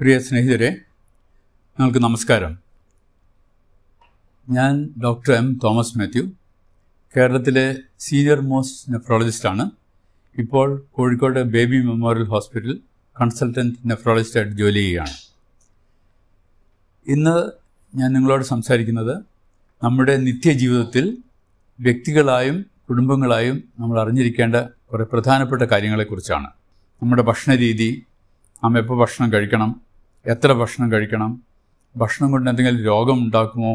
പ്രിയ സ്നേഹിതരെ നിങ്ങൾക്ക് നമസ്കാരം ഞാൻ ഡോക്ടർ എം തോമസ് മാത്യു കേരളത്തിലെ സീനിയർ മോസ്റ്റ് നെഫ്രോളജിസ്റ്റാണ് ഇപ്പോൾ Kozhikode Baby Memorial Hospital consultant നെഫ്രോളജിസ്റ്റായിട്ട് ജോലി ചെയ്യുകയാണ് ഇന്ന് ഞാൻ നിങ്ങളോട് സംസാരിക്കുന്നത് നമ്മുടെ നിത്യജീവിതത്തിൽ വ്യക്തികളായും കുടുംബങ്ങളായും നമ്മൾ അറിഞ്ഞിരിക്കേണ്ട കുറേ പ്രധാനപ്പെട്ട കാര്യങ്ങളെക്കുറിച്ചാണ് നമ്മുടെ ഭക്ഷണ രീതി നാം എപ്പോൾ ഭക്ഷണം കഴിക്കണം എത്ര ഭക്ഷണം കഴിക്കണം ഭക്ഷണം കൊണ്ട് എന്തെങ്കിലും രോഗം ഉണ്ടാക്കുമോ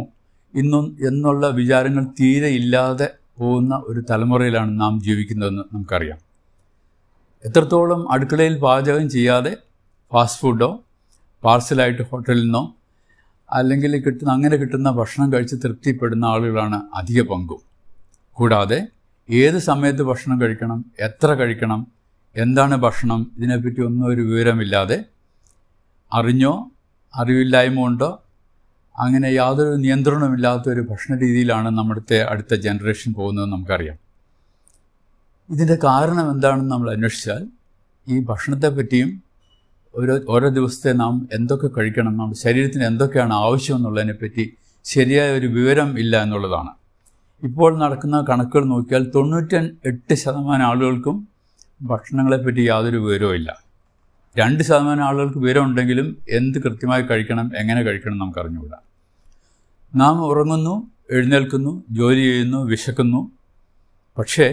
ഇന്നും എന്നുള്ള വിചാരങ്ങൾ തീരെ ഇല്ലാതെ പോകുന്ന ഒരു തലമുറയിലാണ് നാം ജീവിക്കുന്നതെന്ന് നമുക്കറിയാം എത്രത്തോളം അടുക്കളയിൽ പാചകം ചെയ്യാതെ ഫാസ്റ്റ് ഫുഡോ പാർസലായിട്ട് ഹോട്ടലിൽ നിന്നോ അല്ലെങ്കിൽ കിട്ടുന്ന അങ്ങനെ കിട്ടുന്ന ഭക്ഷണം കഴിച്ച് തൃപ്തിപ്പെടുന്ന ആളുകളാണ് അധിക പങ്കും കൂടാതെ ഏത് സമയത്ത് ഭക്ഷണം കഴിക്കണം എത്ര കഴിക്കണം എന്താണ് ഭക്ഷണം ഇതിനെപ്പറ്റി ഒന്നും ഒരു വിവരമില്ലാതെ അറിഞ്ഞോ അറിവില്ലായ്മ ഉണ്ടോ അങ്ങനെ യാതൊരു നിയന്ത്രണമില്ലാത്ത ഒരു ഭക്ഷണ രീതിയിലാണ് നമ്മുടെ അടുത്ത ജനറേഷൻ പോകുന്നത് നമുക്കറിയാം ഇതിൻ്റെ കാരണം എന്താണെന്ന് നമ്മൾ അന്വേഷിച്ചാൽ ഈ ഭക്ഷണത്തെ പറ്റിയും ഓരോ ഓരോ ദിവസത്തെ നാം എന്തൊക്കെ കഴിക്കണം നമ്മുടെ ശരീരത്തിന് എന്തൊക്കെയാണ് ആവശ്യം എന്നുള്ളതിനെ പറ്റി ശരിയായ ഒരു വിവരം ഇല്ല എന്നുള്ളതാണ് ഇപ്പോൾ നടക്കുന്ന കണക്കുകൾ നോക്കിയാൽ തൊണ്ണൂറ്റി എട്ട് ശതമാനം ആളുകൾക്കും ഭക്ഷണങ്ങളെപ്പറ്റി യാതൊരു വിവരവും ഇല്ല രണ്ട് ശതമാനം ആളുകൾക്ക് വിവരം ഉണ്ടെങ്കിലും എന്ത് കൃത്യമായി കഴിക്കണം എങ്ങനെ കഴിക്കണം നമുക്ക് അറിഞ്ഞുകൂടാ നാം ഉറങ്ങുന്നു എഴുന്നേൽക്കുന്നു ജോലി ചെയ്യുന്നു വിശക്കുന്നു പക്ഷേ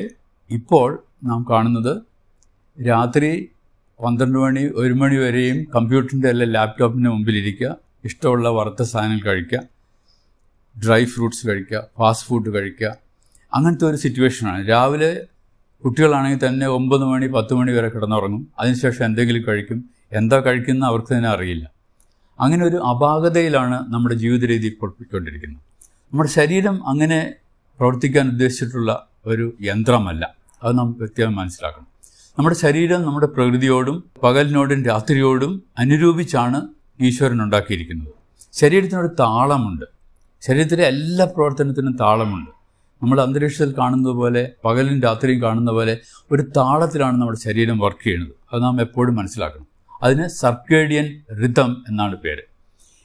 ഇപ്പോൾ നാം കാണുന്നത് രാത്രി പന്ത്രണ്ട് മണി ഒരു മണി വരെയും കമ്പ്യൂട്ടറിൻ്റെ അല്ല ലാപ്ടോപ്പിൻ്റെ മുമ്പിലിരിക്കുക ഇഷ്ടമുള്ള വറുത്ത സാധനങ്ങൾ കഴിക്കുക ഡ്രൈ ഫ്രൂട്ട്സ് കഴിക്കുക ഫാസ്റ്റ് ഫുഡ് കഴിക്കുക അങ്ങനത്തെ ഒരു സിറ്റുവേഷനാണ് രാവിലെ കുട്ടികളാണെങ്കിൽ തന്നെ ഒമ്പത് മണി പത്ത് മണി വരെ കിടന്നുറങ്ങും അതിനുശേഷം എന്തെങ്കിലും കഴിക്കും എന്താ കഴിക്കുന്ന അവർക്ക് തന്നെ അറിയില്ല അങ്ങനെ ഒരു അപാകതയിലാണ് നമ്മുടെ ജീവിത രീതി പൊട്ടിക്കൊണ്ടിരിക്കുന്നത് നമ്മുടെ ശരീരം അങ്ങനെ പ്രവർത്തിക്കാൻ ഉദ്ദേശിച്ചിട്ടുള്ള ഒരു യന്ത്രമല്ല അത് നാം വ്യക്തിയായി മനസ്സിലാക്കണം നമ്മുടെ ശരീരം നമ്മുടെ പ്രകൃതിയോടും പകലിനോടും രാത്രിയോടും അനുരൂപിച്ചാണ് ഈശ്വരൻ ഉണ്ടാക്കിയിരിക്കുന്നത് ശരീരത്തിനൊരു താളമുണ്ട് ശരീരത്തിലെ എല്ലാ പ്രവർത്തനത്തിനും താളമുണ്ട് നമ്മൾ അന്തരീക്ഷത്തിൽ കാണുന്നത് പോലെ പകലും രാത്രിയും കാണുന്ന പോലെ ഒരു താളത്തിലാണ് നമ്മുടെ ശരീരം വർക്ക് ചെയ്യുന്നത് അത് നാം എപ്പോഴും മനസ്സിലാക്കണം അതിന് സർക്കേഡിയൻ റിതം എന്നാണ് പേര്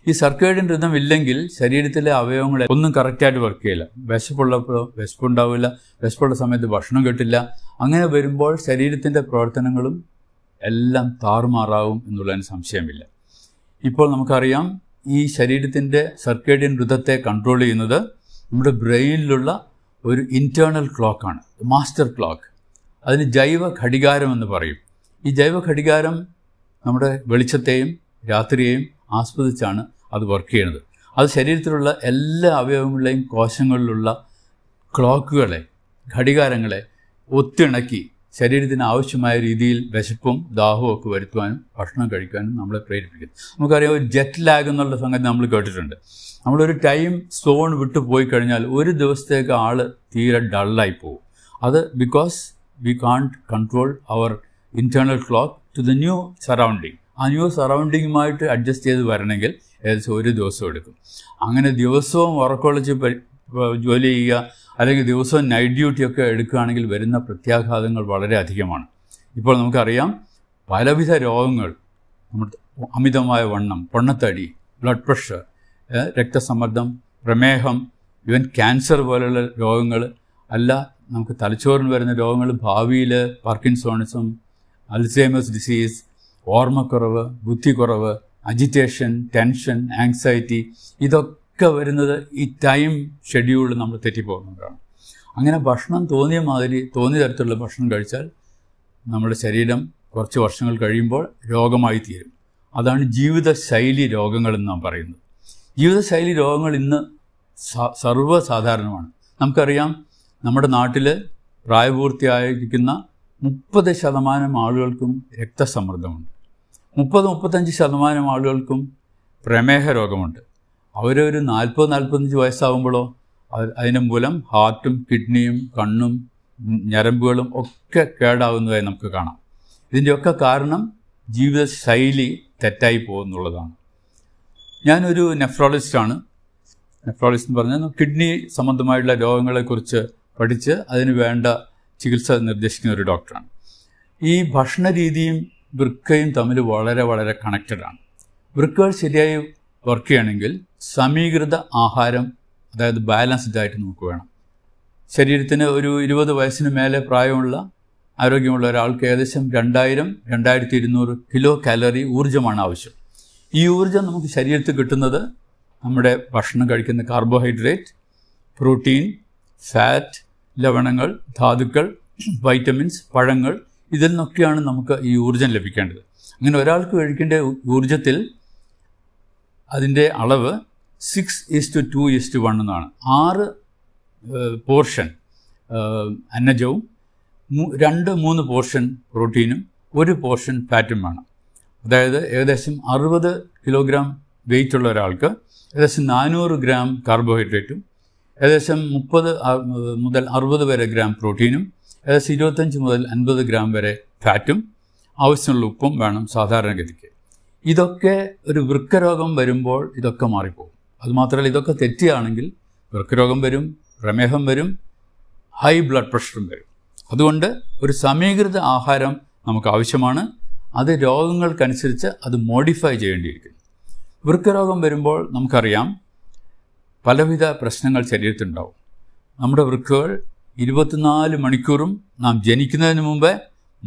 ഈ സർക്കേഡിയൻ റിതം ഇല്ലെങ്കിൽ ശരീരത്തിലെ അവയവങ്ങളെ ഒന്നും കറക്റ്റായിട്ട് വർക്ക് ചെയ്യില്ല വിശപ്പുള്ളപ്പോൾ വിശപ്പുണ്ടാവില്ല വിശപ്പുള്ള സമയത്ത് ഭക്ഷണം കിട്ടില്ല അങ്ങനെ വരുമ്പോൾ ശരീരത്തിൻ്റെ പ്രവർത്തനങ്ങളും എല്ലാം താറുമാറാവും എന്നുള്ളതിന് സംശയമില്ല ഇപ്പോൾ നമുക്കറിയാം ഈ ശരീരത്തിൻ്റെ സർക്കേഡിയൻ റിതത്തെ കൺട്രോൾ ചെയ്യുന്നത് നമ്മുടെ ബ്രെയിനിലുള്ള ഒരു ഇൻറ്റേർണൽ ക്ലോക്കാണ് മാസ്റ്റർ ക്ലോക്ക് അതിന് ജൈവ ഘടികാരം എന്ന് പറയും ഈ ജൈവ ഘടികാരം നമ്മുടെ വെളിച്ചത്തെയും രാത്രിയെയും ആസ്വദിച്ചാണ് അത് വർക്ക് ചെയ്യുന്നത് അത് ശരീരത്തിലുള്ള എല്ലാ അവയവങ്ങളിലെയും കോശങ്ങളിലുള്ള ക്ലോക്കുകളെ ഘടികാരങ്ങളെ ഒത്തിണക്കി ശരീരത്തിന് ആവശ്യമായ രീതിയിൽ വിശപ്പും ദാഹവും ഒക്കെ വരുത്തുവാനും ഭക്ഷണം കഴിക്കാനും നമ്മളെ പ്രേരിപ്പിക്കും നമുക്കറിയാം ഒരു ജെറ്റ് ലാഗ് എന്നുള്ള സംഗതി നമ്മൾ കേട്ടിട്ടുണ്ട് നമ്മളൊരു ടൈം സോൺ വിട്ടു പോയി കഴിഞ്ഞാൽ ഒരു ദിവസത്തേക്ക് ആൾ തീരെ ഡള്ളായി പോകും അത് because we can't control our internal clock to the new surrounding ആ ന്യൂ സറൗണ്ടിങ്ങുമായിട്ട് അഡ്ജസ്റ്റ് ചെയ്ത് വരണമെങ്കിൽ ഏകദേശം ഒരു ദിവസം എടുക്കും അങ്ങനെ ദിവസവും ഉറക്കൊള്ളിച്ച് ജോലി ചെയ്യുക അല്ലെങ്കിൽ ദിവസവും നൈറ്റ് ഡ്യൂട്ടിയൊക്കെ എടുക്കുകയാണെങ്കിൽ വരുന്ന പ്രത്യാഘാതങ്ങൾ വളരെ അധികമാണ് ഇപ്പോൾ നമുക്കറിയാം പലവിധ രോഗങ്ങൾ നമ്മൾ അമിതമായ വണ്ണം പൊണ്ണത്തടി ബ്ലഡ് പ്രഷർ രക്തസമ്മർദ്ദം പ്രമേഹം ഇവൻ ക്യാൻസർ പോലെയുള്ള രോഗങ്ങൾ അല്ല നമുക്ക് തലച്ചോറിന് വരുന്ന രോഗങ്ങൾ ഭാവിയിൽ പാർക്കിൻസോണിസം അൽസൈമേഴ്സ് ഡിസീസ് ഓർമ്മക്കുറവ് ബുദ്ധിക്കുറവ് അജിറ്റേഷൻ ടെൻഷൻ ആങ്സൈറ്റി ഇതൊക്കെ ഒക്കെ വരുന്നത് ഈ ടൈം ഷെഡ്യൂൾ നമ്മൾ തെറ്റിപ്പോകുന്നതാണ് അങ്ങനെ ഭക്ഷണം തോന്നിയ മാതിരി തോന്നിയ തരത്തിലുള്ള ഭക്ഷണം കഴിച്ചാൽ നമ്മുടെ ശരീരം കുറച്ച് വർഷങ്ങൾ കഴിയുമ്പോൾ രോഗമായി തീരും അതാണ് ജീവിതശൈലി രോഗങ്ങളെന്ന് നാം പറയുന്നത് ജീവിതശൈലി രോഗങ്ങൾ ഇന്ന് സർവ്വസാധാരണമാണ് നമുക്കറിയാം നമ്മുടെ നാട്ടിൽ പ്രായപൂർത്തിയായിരിക്കുന്ന മുപ്പത് ശതമാനം ആളുകൾക്കും രക്തസമ്മർദ്ദമുണ്ട് മുപ്പത് മുപ്പത്തഞ്ച് ശതമാനം ആളുകൾക്കും പ്രമേഹ രോഗമുണ്ട് അവരൊരു നാൽപ്പത് നാൽപ്പത്തഞ്ച് വയസ്സാകുമ്പോഴോ അതിന് മൂലം ഹാർട്ടും കിഡ്നിയും കണ്ണും ഞരമ്പുകളും ഒക്കെ കേടാവുന്നതായി നമുക്ക് കാണാം ഇതിൻ്റെയൊക്കെ കാരണം ജീവിതശൈലി തെറ്റായി പോകുന്നുള്ളതാണ് ഞാനൊരു നെഫ്രോളജിസ്റ്റാണ് നെഫ്രോളജിസ്റ്റ് എന്ന് പറഞ്ഞാൽ കിഡ്നി സംബന്ധമായിട്ടുള്ള രോഗങ്ങളെക്കുറിച്ച് പഠിച്ച് അതിന് വേണ്ട ചികിത്സ നിർദ്ദേശിക്കുന്ന ഒരു ഡോക്ടറാണ് ഈ ഭക്ഷണ രീതിയും വൃക്കയും തമ്മിൽ വളരെ വളരെ കണക്റ്റഡാണ് വൃക്കകൾ ശരിയായി വർക്ക് ചെയ്യണമെങ്കിൽ സമീകൃത ആഹാരം അതായത് ബാലൻസ്ഡ് ആയിട്ട് നമുക്ക് വേണം ശരീരത്തിന് ഒരു ഇരുപത് വയസ്സിന് മേലെ പ്രായമുള്ള ആരോഗ്യമുള്ള ഒരാൾക്ക് ഏകദേശം രണ്ടായിരം രണ്ടായിരത്തി ഇരുന്നൂറ് കിലോ കാലറി ഊർജ്ജമാണ് ആവശ്യം ഈ ഊർജ്ജം നമുക്ക് ശരീരത്തിൽ കിട്ടുന്നത് നമ്മുടെ ഭക്ഷണം കഴിക്കുന്ന കാർബോഹൈഡ്രേറ്റ് പ്രോട്ടീൻ ഫാറ്റ് ലവണങ്ങൾ ധാതുക്കൾ വൈറ്റമിൻസ് പഴങ്ങൾ ഇതിൽ നിന്നൊക്കെയാണ് നമുക്ക് ഈ ഊർജ്ജം ലഭിക്കേണ്ടത് അങ്ങനെ ഒരാൾക്ക് കഴിക്കേണ്ട ഊർജ്ജത്തിൽ അതിൻ്റെ അളവ് six is to two is to one എന്നാണ് ആറ് പോർഷൻ അന്നജവും രണ്ട് മൂന്ന് പോർഷൻ പ്രോട്ടീനും ഒരു പോർഷൻ ഫാറ്റും വേണം അതായത് ഏകദേശം അറുപത് കിലോഗ്രാം വെയിറ്റ് ഉള്ള ഒരാൾക്ക് ഏകദേശം നാനൂറ് ഗ്രാം കാർബോഹൈഡ്രേറ്റും ഏകദേശം മുപ്പത് മുതൽ അറുപത് വരെ ഗ്രാം പ്രോട്ടീനും ഏകദേശം ഇരുപത്തഞ്ച് മുതൽ അൻപത് ഗ്രാം വരെ ഫാറ്റും ആവശ്യമുള്ള ഉപ്പും വേണം സാധാരണഗതിക്ക് ഇതൊക്കെ ഒരു വൃക്കരോഗം വരുമ്പോൾ ഇതൊക്കെ മാറിപ്പോകും അതുമാത്രമല്ല ഇതൊക്കെ തെറ്റിയാണെങ്കിൽ വൃക്കരോഗം വരും പ്രമേഹം വരും ഹൈ ബ്ലഡ് പ്രഷറും വരും അതുകൊണ്ട് ഒരു സമീകൃത ആഹാരം നമുക്ക് ആവശ്യമാണ് അത് രോഗങ്ങൾക്കനുസരിച്ച് അത് മോഡിഫൈ ചെയ്യേണ്ടിയിരിക്കുന്നു വൃക്കരോഗം വരുമ്പോൾ നമുക്കറിയാം പലവിധ പ്രശ്നങ്ങൾ ശരീരത്തിലുണ്ടാവും നമ്മുടെ വൃക്കകൾ ഇരുപത്തിനാല് മണിക്കൂറും നാം ജനിക്കുന്നതിന് മുമ്പേ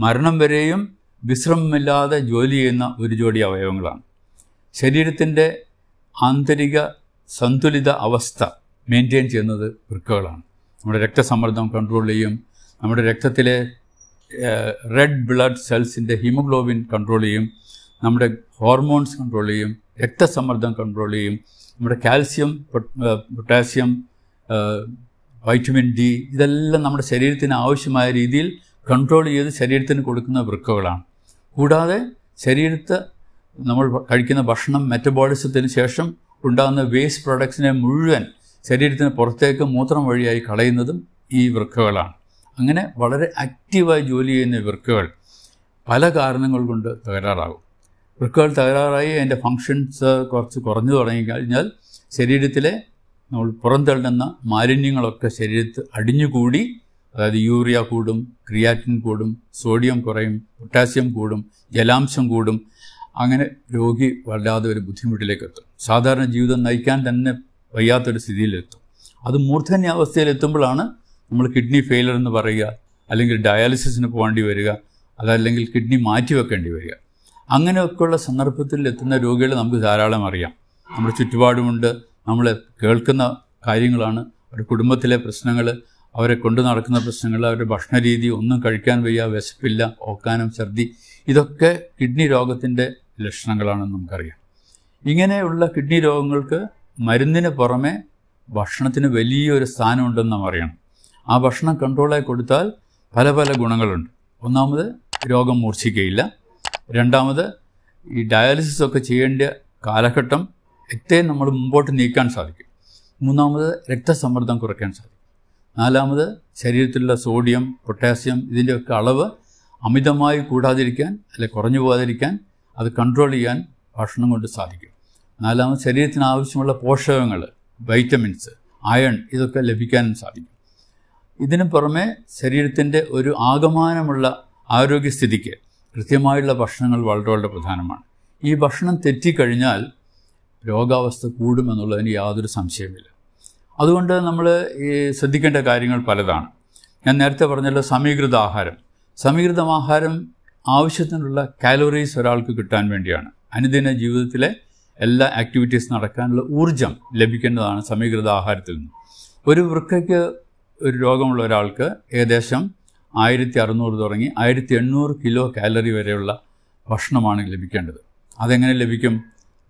മരണം വരെയും വിശ്രമമില്ലാതെ ജോലി ചെയ്യുന്ന ഒരു ജോഡി അവയവങ്ങളാണ് ശരീരത്തിൻ്റെ ആന്തരിക സന്തുലിത അവസ്ഥ മെയിൻറ്റെയിൻ ചെയ്യുന്നത് വൃക്കകളാണ് നമ്മുടെ രക്തസമ്മർദ്ദം കൺട്രോൾ ചെയ്യും നമ്മുടെ രക്തത്തിലെ റെഡ് ബ്ലഡ് സെൽസിൻ്റെ ഹീമോഗ്ലോബിൻ കൺട്രോൾ ചെയ്യും നമ്മുടെ ഹോർമോൺസ് കൺട്രോൾ ചെയ്യും രക്തസമ്മർദ്ദം കൺട്രോൾ ചെയ്യും നമ്മുടെ കാൽസ്യം പൊട്ടാസ്യം വൈറ്റമിൻ ഡി ഇതെല്ലാം നമ്മുടെ ശരീരത്തിന് ആവശ്യമായ രീതിയിൽ കൺട്രോൾ ചെയ്ത് ശരീരത്തിന് കൊടുക്കുന്ന വൃക്കകളാണ് കൂടാതെ ശരീരത്ത് നമ്മൾ കഴിക്കുന്ന ഭക്ഷണം മെറ്റബോളിസത്തിന് ശേഷം ഉണ്ടാകുന്ന വേസ്റ്റ് പ്രൊഡക്ട്സിനെ മുഴുവൻ ശരീരത്തിന് പുറത്തേക്ക് മൂത്രം വഴിയായി കളയുന്നതും ഈ വൃക്കകളാണ് അങ്ങനെ വളരെ ആക്റ്റീവായി ജോലി ചെയ്യുന്ന വൃക്കകൾ പല കാരണങ്ങൾ കൊണ്ട് തകരാറാകും വൃക്കകൾ തകരാറായി അതിൻ്റെ ഫങ്ഷൻസ് കുറച്ച് കുറഞ്ഞു തുടങ്ങി കഴിഞ്ഞാൽ ശരീരത്തിലെ നമ്മൾ പുറന്തള്ളുന്ന മാലിന്യങ്ങളൊക്കെ ശരീരത്ത് അടിഞ്ഞുകൂടി അതായത് യൂറിയ കൂടും ക്രിയാറ്റിൻ കൂടും സോഡിയം കുറയും പൊട്ടാസ്യം കൂടും ജലാംശം കൂടും അങ്ങനെ രോഗി വല്ലാതെ ഒരു ബുദ്ധിമുട്ടിലേക്ക് എത്തും സാധാരണ ജീവിതം നയിക്കാൻ തന്നെ വയ്യാത്തൊരു സ്ഥിതിയിലെത്തും അത് മൂർധന്യ അവസ്ഥയിലെത്തുമ്പോഴാണ് നമ്മൾ കിഡ്നി ഫെയിലർ എന്ന് പറയുക അല്ലെങ്കിൽ ഡയാലിസിസിന് പോകേണ്ടി വരിക അതല്ലെങ്കിൽ കിഡ്നി മാറ്റി വെക്കേണ്ടി വരിക അങ്ങനെയൊക്കെയുള്ള സന്ദർഭത്തിൽ എത്തുന്ന രോഗികളെ നമുക്ക് ധാരാളം അറിയാം നമ്മുടെ ചുറ്റുപാടുമുണ്ട് നമ്മൾ കേൾക്കുന്ന കാര്യങ്ങളാണ് ഒരു കുടുംബത്തിലെ പ്രശ്നങ്ങൾ അവരെ കൊണ്ടു നടക്കുന്ന പ്രശ്നങ്ങൾ അവരുടെ ഭക്ഷണരീതി ഒന്നും കഴിക്കാൻ വയ്യ വിശപ്പില്ല ഓക്കാനം ഛർദി ഇതൊക്കെ കിഡ്നി രോഗത്തിൻ്റെ ലക്ഷണങ്ങളാണെന്ന് നമുക്കറിയാം ഇങ്ങനെയുള്ള കിഡ്നി രോഗങ്ങൾക്ക് മരുന്നിന് പുറമെ ഭക്ഷണത്തിന് വലിയൊരു സ്ഥാനമുണ്ടെന്ന് നാം അറിയണം ആ ഭക്ഷണം കൺട്രോളായി കൊടുത്താൽ പല പല ഗുണങ്ങളുണ്ട് ഒന്നാമത് രോഗം മൂർച്ഛിക്കുകയില്ല രണ്ടാമത് ഈ ഡയാലിസിസ് ഒക്കെ ചെയ്യേണ്ട കാലഘട്ടം എത്രയും നമ്മൾ മുമ്പോട്ട് നീക്കാൻ സാധിക്കും മൂന്നാമത് രക്തസമ്മർദ്ദം കുറയ്ക്കാൻ സാധിക്കും നാലാമത് ശരീരത്തിലുള്ള സോഡിയം പൊട്ടാസ്യം ഇതിൻ്റെയൊക്കെ അളവ് അമിതമായി കൂടാതിരിക്കാൻ അല്ലെ കുറഞ്ഞു പോകാതിരിക്കാൻ അത് കൺട്രോൾ ചെയ്യാൻ ഭക്ഷണം കൊണ്ട് സാധിക്കും നാലാമത് ശരീരത്തിന് ആവശ്യമുള്ള പോഷകങ്ങൾ വൈറ്റമിൻസ് അയൺ ഇതൊക്കെ ലഭിക്കാനും സാധിക്കും ഇതിനു പുറമെ ശരീരത്തിൻ്റെ ഒരു ആഗമാനമുള്ള ആരോഗ്യസ്ഥിതിക്ക് കൃത്യമായുള്ള ഭക്ഷണങ്ങൾ വളരെ വളരെ പ്രധാനമാണ് ഈ ഭക്ഷണം തെറ്റിക്കഴിഞ്ഞാൽ രോഗാവസ്ഥ കൂടുമെന്നുള്ളതിന് യാതൊരു സംശയമില്ല അതുകൊണ്ട് നമ്മൾ ഈ ശ്രദ്ധിക്കേണ്ട കാര്യങ്ങൾ പലതാണ് ഞാൻ നേരത്തെ പറഞ്ഞല്ലോ സമീകൃത ആഹാരം സമീകൃതമാഹാരം ആവശ്യത്തിനുള്ള കാലോറീസ് ഒരാൾക്ക് കിട്ടാൻ വേണ്ടിയാണ് അനുദിന ജീവിതത്തിലെ എല്ലാ ആക്ടിവിറ്റീസ് നടക്കാനുള്ള ഊർജം ലഭിക്കേണ്ടതാണ് സമീകൃത ആഹാരത്തിൽ നിന്ന് ഒരു വൃക്കയ്ക്ക് ഒരു രോഗമുള്ള ഒരാൾക്ക് ഏകദേശം ആയിരത്തി അറുന്നൂറ് തുടങ്ങി ആയിരത്തി എണ്ണൂറ് കിലോ കാലറി വരെയുള്ള ഭക്ഷണമാണ് ലഭിക്കേണ്ടത് അതെങ്ങനെ ലഭിക്കും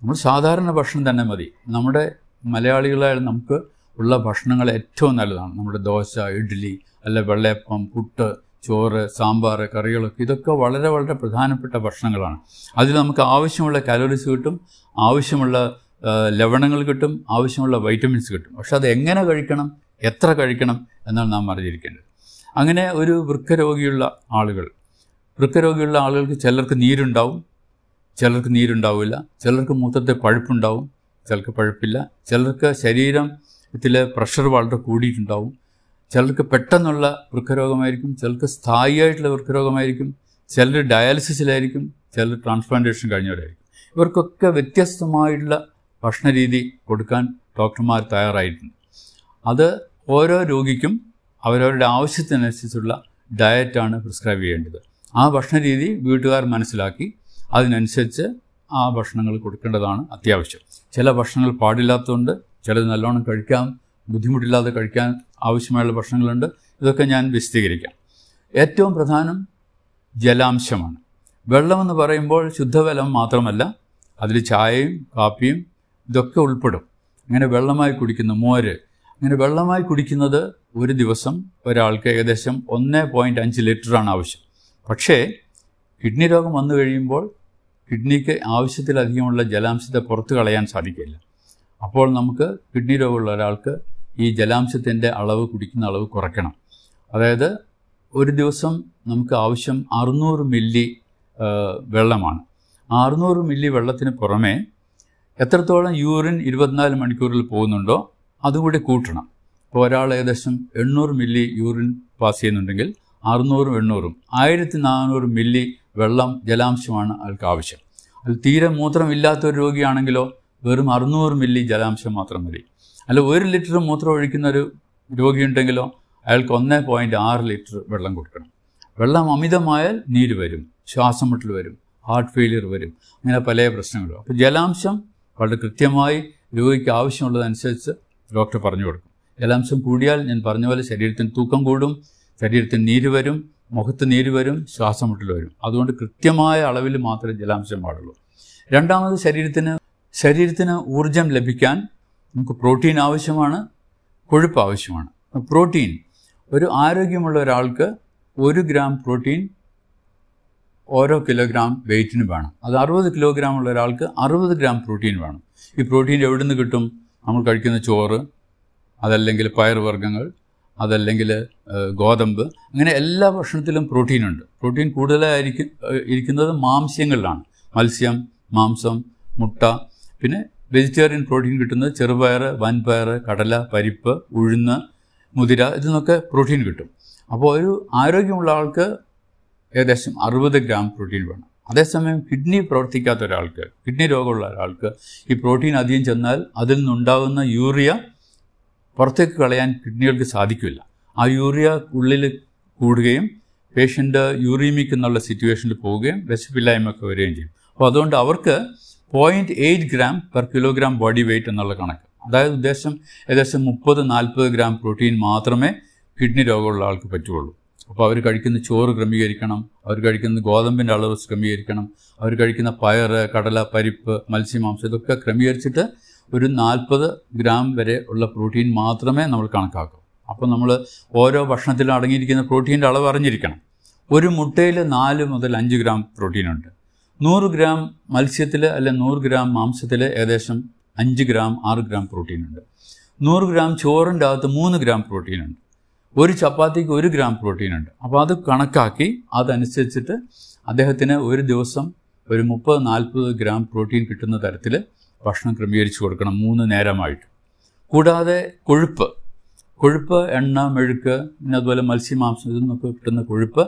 നമ്മൾ സാധാരണ ഭക്ഷണം തന്നെ മതി നമ്മുടെ മലയാളികളായാലും നമുക്ക് ഉള്ള ഭക്ഷണങ്ങൾ ഏറ്റവും നല്ലതാണ് നമ്മുടെ ദോശ ഇഡ്ഡലി അല്ലെ വെള്ളയപ്പം പുട്ട് ചോറ് സാമ്പാർ കറികളൊക്കെ ഇതൊക്കെ വളരെ വളരെ പ്രധാനപ്പെട്ട ഭക്ഷണങ്ങളാണ് അതിൽ നമുക്ക് ആവശ്യമുള്ള കലോറീസ് കിട്ടും ആവശ്യമുള്ള ലവണങ്ങൾ കിട്ടും ആവശ്യമുള്ള വൈറ്റമിൻസ് കിട്ടും പക്ഷെ അത് എങ്ങനെ കഴിക്കണം എത്ര കഴിക്കണം എന്നാണ് നാം അറിഞ്ഞിരിക്കേണ്ടത് അങ്ങനെ ഒരു വൃക്കരോഗിയുള്ള ആളുകൾ വൃക്കരോഗിയുള്ള ആളുകൾക്ക് ചിലർക്ക് നീരുണ്ടാവും ചിലർക്ക് നീരുണ്ടാവില്ല ചിലർക്ക് മൂത്രത്തെ പഴുപ്പുണ്ടാവും ചിലർക്ക് പഴുപ്പില്ല ചിലർക്ക് ശരീരം ഇതിലെ പ്രഷർ വളരെ കൂടിയിട്ടുണ്ടാവും ചിലർക്ക് പെട്ടെന്നുള്ള വൃക്കരോഗമായിരിക്കും ചിലർക്ക് സ്ഥായിയായിട്ടുള്ള വൃക്കരോഗമായിരിക്കും ചിലർ ഡയാലിസിസിലായിരിക്കും ചിലർ ട്രാൻസ്പ്ലാന്റേഷൻ കഴിഞ്ഞവരായിരിക്കും ഇവർക്കൊക്കെ വ്യത്യസ്തമായിട്ടുള്ള ഭക്ഷണരീതി കൊടുക്കാൻ ഡോക്ടർമാർ തയ്യാറായിട്ടുണ്ട് അത് ഓരോ രോഗിക്കും അവരവരുടെ ആവശ്യത്തിനനുസരിച്ചുള്ള ഡയറ്റാണ് പ്രിസ്ക്രൈബ് ചെയ്യേണ്ടത് ആ ഭക്ഷണരീതി വീട്ടുകാർ മനസ്സിലാക്കി അതിനനുസരിച്ച് ആ ഭക്ഷണങ്ങൾ കൊടുക്കേണ്ടതാണ് അത്യാവശ്യം ചില ഭക്ഷണങ്ങൾ പാടില്ലാത്തതുകൊണ്ട് ചിലത് നല്ലോണം കഴിക്കാം ബുദ്ധിമുട്ടില്ലാതെ കഴിക്കാൻ ആവശ്യമായുള്ള ഭക്ഷണങ്ങളുണ്ട് ഇതൊക്കെ ഞാൻ വിശദീകരിക്കാം ഏറ്റവും പ്രധാനം ജലാംശമാണ് വെള്ളമെന്ന് പറയുമ്പോൾ ശുദ്ധജലം മാത്രമല്ല അതിൽ ചായയും കാപ്പിയും ഇതൊക്കെ ഉൾപ്പെടും അങ്ങനെ വെള്ളമായി കുടിക്കുന്ന മോര് അങ്ങനെ വെള്ളമായി കുടിക്കുന്നത് ഒരു ദിവസം ഒരാൾക്ക് ഏകദേശം ഒന്ന് പോയിൻറ്റ് അഞ്ച് ലിറ്ററാണ് ആവശ്യം പക്ഷേ കിഡ്നി രോഗം വന്നു കഴിയുമ്പോൾ കിഡ്നിക്ക് ആവശ്യത്തിലധികമുള്ള ജലാംശത്തെ പുറത്തു കളയാൻ സാധിക്കില്ല അപ്പോൾ നമുക്ക് കിഡ്നി രോഗമുള്ള ഒരാൾക്ക് ഈ ജലാംശത്തിൻ്റെ അളവ് കുടിക്കുന്ന അളവ് കുറയ്ക്കണം അതായത് ഒരു ദിവസം നമുക്ക് ആവശ്യം അറുന്നൂറ് മില്ലി വെള്ളമാണ് ആ അറുന്നൂറ് മില്ലി വെള്ളത്തിന് പുറമേ എത്രത്തോളം യൂറിൻ ഇരുപത്തിനാല് മണിക്കൂറിൽ പോകുന്നുണ്ടോ അതുകൂടി കൂട്ടണം ഇപ്പോൾ ഒരാൾ ഏകദേശം എണ്ണൂറ് മില്ലി യൂറിൻ പാസ് ചെയ്യുന്നുണ്ടെങ്കിൽ അറുന്നൂറും എണ്ണൂറും ആയിരത്തി നാനൂറ് മില്ലി വെള്ളം ജലാംശമാണ് അയാൾക്ക് ആവശ്യം അതിൽ തീരെ മൂത്രമില്ലാത്തൊരു ഒരു രോഗിയാണെങ്കിലോ വെറും അറുന്നൂറ് മില്ലി ജലാംശം മാത്രം മതി അല്ല ഒരു ലിറ്റർ മൂത്രം ഒഴിക്കുന്ന ഒരു രോഗിയുണ്ടെങ്കിലോ അയാൾക്ക് ഒന്ന് പോയിന്റ് ആറ് ലിറ്റർ വെള്ളം കൊടുക്കണം വെള്ളം അമിതമായാൽ നീര് വരും ശ്വാസം വരും ഹാർട്ട് ഫെയിലിയർ വരും അങ്ങനെ പല പ്രശ്നങ്ങളും അപ്പോൾ ജലാംശം വളരെ കൃത്യമായി രോഗിക്ക് ആവശ്യമുള്ളതനുസരിച്ച് ഡോക്ടർ പറഞ്ഞു കൊടുക്കും ജലാംശം കൂടിയാൽ ഞാൻ പറഞ്ഞ പോലെ ശരീരത്തിന് തൂക്കം കൂടും ശരീരത്തിന് നീര് വരും മുഖത്ത് നീര് വരും ശ്വാസം വരും അതുകൊണ്ട് കൃത്യമായ അളവിൽ മാത്രമേ ജലാംശം പാടുള്ളൂ രണ്ടാമത് ശരീരത്തിന് ശരീരത്തിന് ഊർജം ലഭിക്കാൻ നമുക്ക് പ്രോട്ടീൻ ആവശ്യമാണ് കൊഴുപ്പ് ആവശ്യമാണ് പ്രോട്ടീൻ ഒരു ആരോഗ്യമുള്ള ഒരാൾക്ക് ഒരു ഗ്രാം പ്രോട്ടീൻ ഓരോ കിലോഗ്രാം വെയിറ്റിന് വേണം അത് അറുപത് കിലോഗ്രാം ഉള്ള ഒരാൾക്ക് അറുപത് ഗ്രാം പ്രോട്ടീൻ വേണം ഈ പ്രോട്ടീൻ എവിടെ നിന്ന് കിട്ടും നമ്മൾ കഴിക്കുന്ന ചോറ് അതല്ലെങ്കിൽ പയറുവർഗ്ഗങ്ങൾ അതല്ലെങ്കിൽ ഗോതമ്പ് അങ്ങനെ എല്ലാ ഭക്ഷണത്തിലും പ്രോട്ടീനുണ്ട് പ്രോട്ടീൻ കൂടുതലായിരിക്കും ഇരിക്കുന്നത് മാംസ്യങ്ങളിലാണ് മത്സ്യം മാംസം മുട്ട പിന്നെ വെജിറ്റേറിയൻ പ്രോട്ടീൻ കിട്ടുന്നത് ചെറുപയർ വൻപയർ കടല പരിപ്പ് ഉഴുന്ന് മുതിര ഇതിൽ പ്രോട്ടീൻ കിട്ടും അപ്പോൾ ഒരു ആരോഗ്യമുള്ള ആൾക്ക് ഏകദേശം അറുപത് ഗ്രാം പ്രോട്ടീൻ വേണം അതേസമയം കിഡ്നി പ്രവർത്തിക്കാത്ത ഒരാൾക്ക് കിഡ്നി രോഗമുള്ള ഒരാൾക്ക് ഈ പ്രോട്ടീൻ അധികം ചെന്നാൽ അതിൽ നിന്നുണ്ടാകുന്ന യൂറിയ പുറത്തേക്ക് കളയാൻ കിഡ്നികൾക്ക് സാധിക്കില്ല ആ യൂറിയ ഉള്ളിൽ കൂടുകയും പേഷ്യൻ്റ് യൂറീമിക് എന്നുള്ള സിറ്റുവേഷനിൽ പോവുകയും വിശപ്പില്ലായ്മയൊക്കെ വരികയും ചെയ്യും അപ്പോൾ അതുകൊണ്ട് അവർക്ക് point eight gram per kilogram body weight എന്നുള്ള കണക്ക് അതായത് ഉദ്ദേശം ഏകദേശം മുപ്പത് നാൽപ്പത് ഗ്രാം പ്രോട്ടീൻ മാത്രമേ കിഡ്നി രോഗമുള്ള ആൾക്ക് പറ്റുള്ളൂ അപ്പോൾ അവർ കഴിക്കുന്ന ചോറ് ക്രമീകരിക്കണം അവർ കഴിക്കുന്ന ഗോതമ്പിൻ്റെ അളവ് ക്രമീകരിക്കണം അവർ കഴിക്കുന്ന പയർ കടല പരിപ്പ് മത്സ്യമാംസം ഇതൊക്കെ ക്രമീകരിച്ചിട്ട് ഒരു നാൽപ്പത് ഗ്രാം വരെ ഉള്ള പ്രോട്ടീൻ മാത്രമേ നമ്മൾ കണക്കാക്കൂ അപ്പോൾ നമ്മൾ ഓരോ ഭക്ഷണത്തിലും അടങ്ങിയിരിക്കുന്ന പ്രോട്ടീൻ്റെ അളവ് അറിഞ്ഞിരിക്കണം ഒരു മുട്ടയിൽ നാല് മുതൽ അഞ്ച് ഗ്രാം പ്രോട്ടീനുണ്ട് നൂറ് ഗ്രാം മത്സ്യത്തിൽ അല്ലെ നൂറ് ഗ്രാം മാംസത്തിൽ ഏകദേശം അഞ്ച് ഗ്രാം ആറ് ഗ്രാം പ്രോട്ടീൻ ഉണ്ട് നൂറ് ഗ്രാം ചോറിൻ്റെ അകത്ത് മൂന്ന് ഗ്രാം പ്രോട്ടീൻ ഉണ്ട് ഒരു ചപ്പാത്തിക്ക് ഒരു ഗ്രാം പ്രോട്ടീൻ ഉണ്ട് അപ്പോൾ അത് കണക്കാക്കി അതനുസരിച്ചിട്ട് അദ്ദേഹത്തിന് ഒരു ദിവസം ഒരു മുപ്പത് നാൽപ്പത് ഗ്രാം പ്രോട്ടീൻ കിട്ടുന്ന തരത്തിൽ ഭക്ഷണം ക്രമീകരിച്ചു കൊടുക്കണം മൂന്ന് നേരമായിട്ട് കൂടാതെ കൊഴുപ്പ് കൊഴുപ്പ് എണ്ണ മെഴുക്ക് പിന്നെ അതുപോലെ മത്സ്യമാംസം ഇതിൽ നിന്നൊക്കെ കിട്ടുന്ന കൊഴുപ്പ്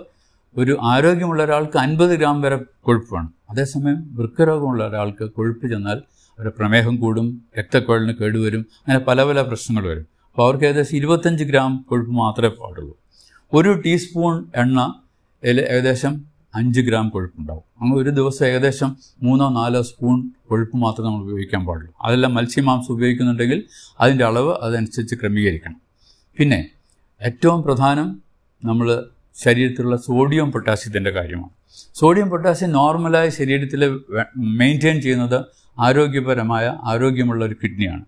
ഒരു ആരോഗ്യമുള്ള ഒരാൾക്ക് അൻപത് ഗ്രാം വരെ കൊഴുപ്പ് വേണം അതേസമയം വൃക്കരോഗമുള്ള ഒരാൾക്ക് കൊഴുപ്പ് ചെന്നാൽ അവരുടെ പ്രമേഹം കൂടും രക്തക്കുഴലിന് കേടുവരും അങ്ങനെ പല പല പ്രശ്നങ്ങൾ വരും അപ്പോൾ അവർക്ക് ഏകദേശം ഇരുപത്തഞ്ച് ഗ്രാം കൊഴുപ്പ് മാത്രമേ പാടുള്ളൂ ഒരു ടീസ്പൂൺ എണ്ണ ഏകദേശം അഞ്ച് ഗ്രാം കൊഴുപ്പുണ്ടാവും അങ്ങനെ ഒരു ദിവസം ഏകദേശം മൂന്നോ നാലോ സ്പൂൺ കൊഴുപ്പ് മാത്രമേ നമ്മൾ ഉപയോഗിക്കാൻ പാടുള്ളൂ അതെല്ലാം മത്സ്യമാംസം ഉപയോഗിക്കുന്നുണ്ടെങ്കിൽ അതിൻ്റെ അളവ് അതനുസരിച്ച് ക്രമീകരിക്കണം പിന്നെ ഏറ്റവും പ്രധാനം നമ്മൾ ശരീരത്തിലുള്ള സോഡിയം പൊട്ടാസ്യത്തിൻ്റെ കാര്യമാണ് സോഡിയം പൊട്ടാസ്യം നോർമലായി ശരീരത്തിൽ മെയിൻറ്റെയിൻ ചെയ്യുന്നത് ആരോഗ്യപരമായ ആരോഗ്യമുള്ള ഒരു കിഡ്നിയാണ്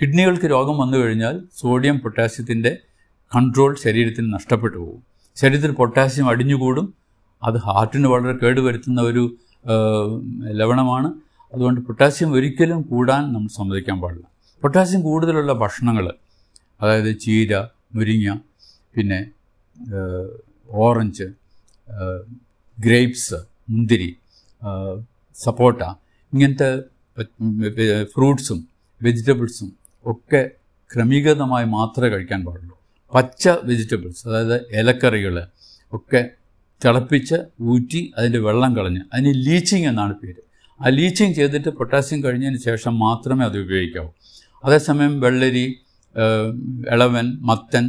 കിഡ്നികൾക്ക് രോഗം വന്നു കഴിഞ്ഞാൽ സോഡിയം പൊട്ടാസ്യത്തിൻ്റെ കൺട്രോൾ ശരീരത്തിൽ നഷ്ടപ്പെട്ടു പോകും ശരീരത്തിൽ പൊട്ടാസ്യം അടിഞ്ഞുകൂടും അത് ഹാർട്ടിന് വളരെ കേടുവരുത്തുന്ന ഒരു ലവണമാണ് അതുകൊണ്ട് പൊട്ടാസ്യം ഒരിക്കലും കൂടാൻ നമ്മൾ സമ്മതിക്കാൻ പാടില്ല പൊട്ടാസ്യം കൂടുതലുള്ള ഭക്ഷണങ്ങൾ അതായത് ചീര മുരിങ്ങ പിന്നെ ഓറഞ്ച് ഗ്രേപ്സ് മുന്തിരി സപ്പോട്ട ഇങ്ങനത്തെ ഫ്രൂട്ട്സും വെജിറ്റബിൾസും ഒക്കെ ക്രമീകൃതമായി മാത്രമേ കഴിക്കാൻ പാടുള്ളൂ പച്ച വെജിറ്റബിൾസ് അതായത് ഇലക്കറികൾ ഒക്കെ തിളപ്പിച്ച് ഊറ്റി അതിൻ്റെ വെള്ളം കളഞ്ഞ് അതിന് ലീച്ചിങ് എന്നാണ് പേര് ആ ലീച്ചിങ് ചെയ്തിട്ട് പൊട്ടാസ്യം കഴിഞ്ഞതിന് ശേഷം മാത്രമേ അത് ഉപയോഗിക്കാവൂ അതേസമയം വെള്ളരി ഇളവൻ മത്തൻ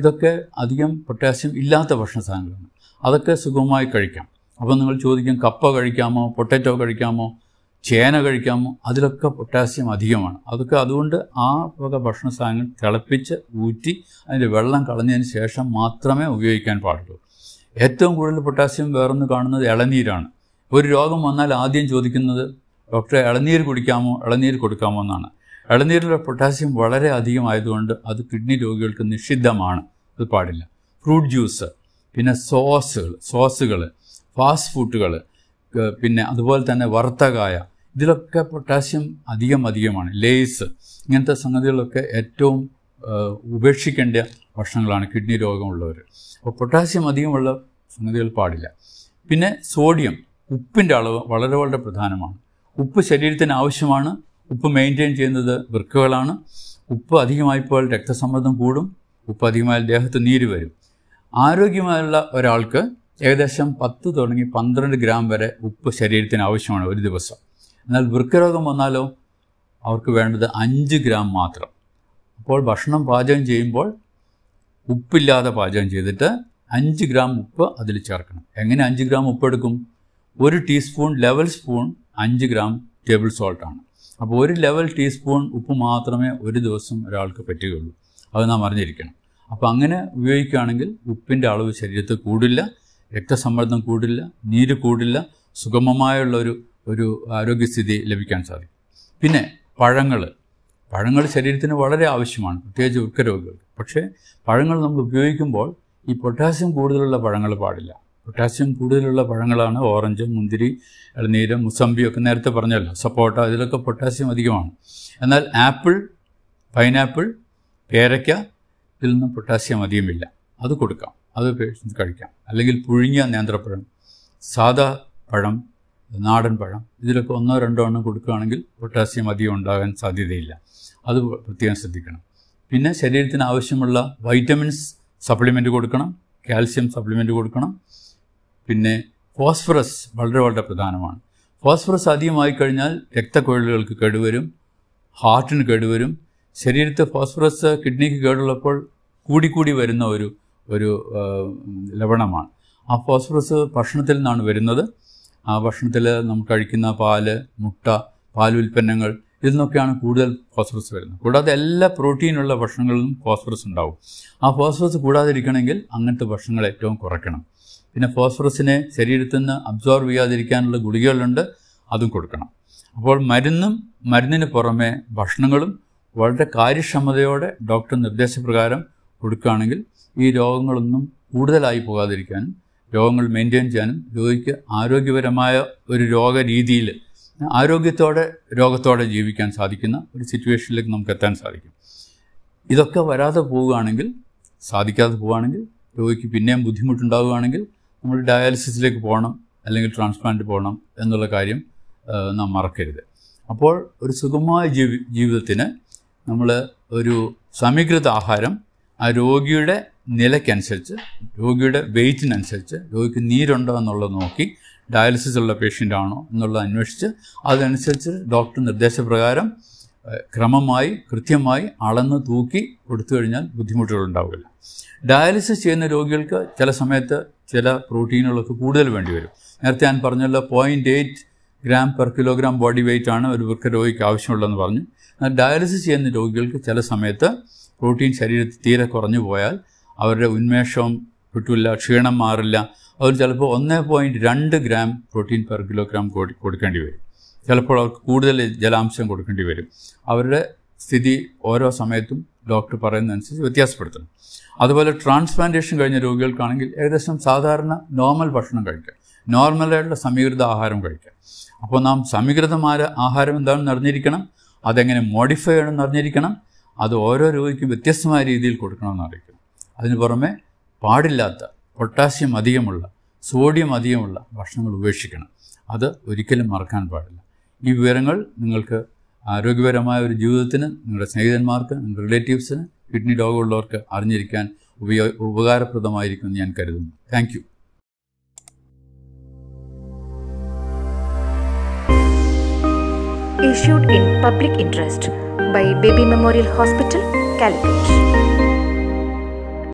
ഇതൊക്കെ അധികം പൊട്ടാസ്യം ഇല്ലാത്ത ഭക്ഷണസാധനങ്ങളാണ് അതൊക്കെ സുഖമായി കഴിക്കാം അപ്പോൾ നിങ്ങൾ ചോദിക്കും കപ്പ കഴിക്കാമോ പൊട്ടറ്റോ കഴിക്കാമോ ചേന കഴിക്കാമോ അതിലൊക്കെ പൊട്ടാസ്യം അധികമാണ് അതൊക്കെ അതുകൊണ്ട് ആ വക ഭക്ഷണ സാധനങ്ങൾ തിളപ്പിച്ച് ഊറ്റി അതിൻ്റെ വെള്ളം കളഞ്ഞതിന് ശേഷം മാത്രമേ ഉപയോഗിക്കാൻ പാടുള്ളൂ ഏറ്റവും കൂടുതൽ പൊട്ടാസ്യം വേറൊന്ന് കാണുന്നത് ഇളനീരാണ് ഒരു രോഗം വന്നാൽ ആദ്യം ചോദിക്കുന്നത് ഡോക്ടറെ ഇളനീർ കുടിക്കാമോ ഇളനീർ കൊടുക്കാമോ എന്നാണ് ഇളനീരിലെ പൊട്ടാസ്യം വളരെ അധികം ആയതുകൊണ്ട് അത് കിഡ്നി രോഗികൾക്ക് നിഷിദ്ധമാണ് അത് പാടില്ല ഫ്രൂട്ട് ജ്യൂസ് പിന്നെ സോസുകൾ സോസുകൾ ഫാസ്റ്റ് ഫുഡുകൾ പിന്നെ അതുപോലെ തന്നെ വറുത്തകായ ഇതിലൊക്കെ പൊട്ടാസ്യം അധികം അധികമാണ് ലേസ് ഇങ്ങനത്തെ സംഗതികളൊക്കെ ഏറ്റവും ഉപേക്ഷിക്കേണ്ട ഭക്ഷണങ്ങളാണ് കിഡ്നി രോഗമുള്ളവർ അപ്പോൾ പൊട്ടാസ്യം അധികമുള്ള സംഗതികൾ പാടില്ല പിന്നെ സോഡിയം ഉപ്പിൻ്റെ അളവ് വളരെ വളരെ പ്രധാനമാണ് ഉപ്പ് ശരീരത്തിന് ആവശ്യമാണ് ഉപ്പ് മെയിൻറ്റെയിൻ ചെയ്യുന്നത് വൃക്കകളാണ് ഉപ്പ് അധികമായിപ്പോൾ രക്തസമ്മർദ്ദം കൂടും ഉപ്പ് അധികമായാൽ ദേഹത്ത് നീര് വരും ആരോഗ്യമായുള്ള ഒരാൾക്ക് ഏകദേശം പത്ത് തുടങ്ങി പന്ത്രണ്ട് ഗ്രാം വരെ ഉപ്പ് ശരീരത്തിന് ആവശ്യമാണ് ഒരു ദിവസം എന്നാൽ വൃക്കരോഗം വന്നാലോ അവർക്ക് വേണ്ടത് അഞ്ച് ഗ്രാം മാത്രം അപ്പോൾ ഭക്ഷണം പാചകം ചെയ്യുമ്പോൾ ഉപ്പില്ലാതെ പാചകം ചെയ്തിട്ട് അഞ്ച് ഗ്രാം ഉപ്പ് അതിൽ ചേർക്കണം എങ്ങനെ അഞ്ച് ഗ്രാം ഉപ്പ് എടുക്കും ഒരു ടീസ്പൂൺ ലെവൽ സ്പൂൺ അഞ്ച് ഗ്രാം ടേബിൾ സോൾട്ടാണ് അപ്പോൾ ഒരു ലെവൽ ടീസ്പൂൺ ഉപ്പ് മാത്രമേ ഒരു ദിവസം ഒരാൾക്ക് പറ്റുകയുള്ളൂ അത് നാം അറിഞ്ഞിരിക്കണം അപ്പോൾ അങ്ങനെ ഉപയോഗിക്കുകയാണെങ്കിൽ ഉപ്പിൻ്റെ അളവ് ശരീരത്തിൽ കൂടില്ല രക്തസമ്മർദ്ദം കൂടില്ല നീര് കൂടില്ല സുഗമമായുള്ള ഒരു ഒരു ആരോഗ്യസ്ഥിതി ലഭിക്കാൻ സാധിക്കും പിന്നെ പഴങ്ങൾ പഴങ്ങൾ ശരീരത്തിന് വളരെ ആവശ്യമാണ് പ്രത്യേകിച്ച് വൃക്കരോഗികൾക്ക് പക്ഷേ പഴങ്ങൾ നമ്മൾ ഉപയോഗിക്കുമ്പോൾ ഈ പൊട്ടാസ്യം കൂടുതലുള്ള പഴങ്ങൾ പാടില്ല പൊട്ടാസ്യം കൂടുതലുള്ള പഴങ്ങളാണ് ഓറഞ്ച് മുന്തിരി ഇളനീര് ഒക്കെ നേരത്തെ പറഞ്ഞല്ലോ സപ്പോട്ട ഇതിലൊക്കെ പൊട്ടാസ്യം അധികമാണ് എന്നാൽ ആപ്പിൾ പൈനാപ്പിൾ പേരയ്ക്ക ഇതിൽ നിന്നും പൊട്ടാസ്യം അധികമില്ല അത് കൊടുക്കാം അത് പേഷ്യൻസ് കഴിക്കാം അല്ലെങ്കിൽ പുഴുങ്ങിയ നേന്ത്രപ്പഴം സാധാ പഴം നാടൻ പഴം ഇതിലൊക്കെ ഒന്നോ രണ്ടോ എണ്ണം കൊടുക്കുകയാണെങ്കിൽ പൊട്ടാസ്യം അധികം ഉണ്ടാകാൻ സാധ്യതയില്ല അത് പ്രത്യേകം ശ്രദ്ധിക്കണം പിന്നെ ശരീരത്തിന് ആവശ്യമുള്ള വൈറ്റമിൻസ് സപ്ലിമെൻറ്റ് കൊടുക്കണം കാൽസ്യം സപ്ലിമെൻറ്റ് കൊടുക്കണം പിന്നെ ഫോസ്ഫറസ് വളരെ വളരെ പ്രധാനമാണ് ഫോസ്ഫറസ് അധികമായി കഴിഞ്ഞാൽ രക്തക്കുഴലുകൾക്ക് കേടുവരും ഹാർട്ടിന് കേടുവരും ശരീരത്തെ ഫോസ്ഫറസ് കിഡ്നിക്ക് കേടുള്ളപ്പോൾ കൂടിക്കൂടി വരുന്ന ഒരു ഒരു ലവണമാണ് ആ ഫോസ്ഫറസ് ഭക്ഷണത്തിൽ നിന്നാണ് വരുന്നത് ആ ഭക്ഷണത്തിൽ നമ്മൾ കഴിക്കുന്ന പാല് മുട്ട ഉൽപ്പന്നങ്ങൾ ഇതിൽ നിന്നൊക്കെയാണ് കൂടുതൽ ഫോസ്ഫറസ് വരുന്നത് കൂടാതെ എല്ലാ പ്രോട്ടീനുള്ള ഭക്ഷണങ്ങളിലും ഫോസ്ഫറസ് ഉണ്ടാവും ആ ഫോസ്ഫറസ് കൂടാതിരിക്കണമെങ്കിൽ അങ്ങനത്തെ ഭക്ഷണങ്ങൾ ഏറ്റവും കുറയ്ക്കണം പിന്നെ ഫോസ്ഫറസിനെ ശരീരത്തിൽ നിന്ന് അബ്സോർബ് ചെയ്യാതിരിക്കാനുള്ള ഗുളികകളുണ്ട് അതും കൊടുക്കണം അപ്പോൾ മരുന്നും മരുന്നിന് പുറമെ ഭക്ഷണങ്ങളും വളരെ കാര്യക്ഷമതയോടെ ഡോക്ടർ നിർദ്ദേശപ്രകാരം കൊടുക്കുകയാണെങ്കിൽ ഈ രോഗങ്ങളൊന്നും കൂടുതലായി പോകാതിരിക്കാനും രോഗങ്ങൾ മെയിൻറ്റെയിൻ ചെയ്യാനും രോഗിക്ക് ആരോഗ്യപരമായ ഒരു രോഗരീതിയിൽ ആരോഗ്യത്തോടെ രോഗത്തോടെ ജീവിക്കാൻ സാധിക്കുന്ന ഒരു സിറ്റുവേഷനിലേക്ക് നമുക്ക് എത്താൻ സാധിക്കും ഇതൊക്കെ വരാതെ പോവുകയാണെങ്കിൽ സാധിക്കാതെ പോവുകയാണെങ്കിൽ രോഗിക്ക് പിന്നെയും ബുദ്ധിമുട്ടുണ്ടാവുകയാണെങ്കിൽ നമ്മൾ ഡയാലിസിസിലേക്ക് പോകണം അല്ലെങ്കിൽ ട്രാൻസ്പ്ലാന്റ് പോകണം എന്നുള്ള കാര്യം നാം മറക്കരുത് അപ്പോൾ ഒരു സുഖമായ ജീവി ജീവിതത്തിന് നമ്മൾ ഒരു സമീകൃത ആഹാരം ആ രോഗിയുടെ നിലയ്ക്കനുസരിച്ച് രോഗിയുടെ വെയിറ്റിനനുസരിച്ച് രോഗിക്ക് നീരുണ്ടോ എന്നുള്ളത് നോക്കി ഡയാലിസിസ് ഉള്ള പേഷ്യൻ്റ് ആണോ എന്നുള്ളത് അന്വേഷിച്ച് അതനുസരിച്ച് ഡോക്ടർ നിർദ്ദേശപ്രകാരം ക്രമമായി കൃത്യമായി അളന്ന് തൂക്കി കൊടുത്തു കഴിഞ്ഞാൽ ബുദ്ധിമുട്ടുകൾ ഉണ്ടാവില്ല ഡയാലിസിസ് ചെയ്യുന്ന രോഗികൾക്ക് ചില സമയത്ത് ചില പ്രോട്ടീനുകളൊക്കെ കൂടുതൽ വേണ്ടി വരും നേരത്തെ ഞാൻ പറഞ്ഞല്ലോ point eight gram per kilogram body weight ആണ് ഒരു വൃക്ക രോഗിക്ക് ആവശ്യമുള്ളതെന്ന് പറഞ്ഞു എന്നാൽ ഡയാലിസിസ് ചെയ്യുന്ന രോഗികൾക്ക് ചില സമയത്ത് പ്രോട്ടീൻ ശരീരത്തിൽ തീരെ കുറഞ്ഞു പോയാൽ അവരുടെ ഉന്മേഷവും കിട്ടില്ല ക്ഷീണം മാറില്ല അവർ ചിലപ്പോൾ ഒന്ന് പോയിൻറ്റ് രണ്ട് ഗ്രാം പ്രോട്ടീൻ പെർ കിലോഗ്രാം കൊടുക്കേണ്ടി വരും ചിലപ്പോൾ അവർക്ക് കൂടുതൽ ജലാംശം കൊടുക്കേണ്ടി വരും അവരുടെ സ്ഥിതി ഓരോ സമയത്തും ഡോക്ടർ പറയുന്നതനുസരിച്ച് വ്യത്യാസപ്പെടുത്തണം അതുപോലെ ട്രാൻസ്പ്ലാന്റേഷൻ കഴിഞ്ഞ രോഗികൾക്കാണെങ്കിൽ ഏകദേശം സാധാരണ നോർമൽ ഭക്ഷണം കഴിക്കുക നോർമലായിട്ടുള്ള സമീകൃത ആഹാരം കഴിക്കുക അപ്പോൾ നാം സമീകൃതമായ ആഹാരം എന്താണെന്ന് അറിഞ്ഞിരിക്കണം അതെങ്ങനെ മോഡിഫൈ ആണെന്ന് അറിഞ്ഞിരിക്കണം അത് ഓരോ രോഗിക്കും വ്യത്യസ്തമായ രീതിയിൽ കൊടുക്കണമെന്ന് അറിയിക്കണം അതിന് പുറമെ പാടില്ലാത്ത പൊട്ടാസ്യം അധികമുള്ള സോഡിയം അധികമുള്ള ഭക്ഷണങ്ങൾ ഉപേക്ഷിക്കണം അത് ഒരിക്കലും മറക്കാൻ പാടില്ല ഈ വിവരങ്ങൾ നിങ്ങൾക്ക് ആരോഗ്യപരമായ ഒരു ജീവിതത്തിന് നിങ്ങളുടെ സ്നേഹിതന്മാർക്ക് നിങ്ങളുടെ റിലേറ്റീവ്സിന് കിഡ്നി രോഗമുള്ളവർക്ക് അറിഞ്ഞിരിക്കാൻ ഉപയോഗ ഉപകാരപ്രദമായിരിക്കും ഞാൻ കരുതുന്നു thank you in public interest by Baby Memorial Hospital Calicut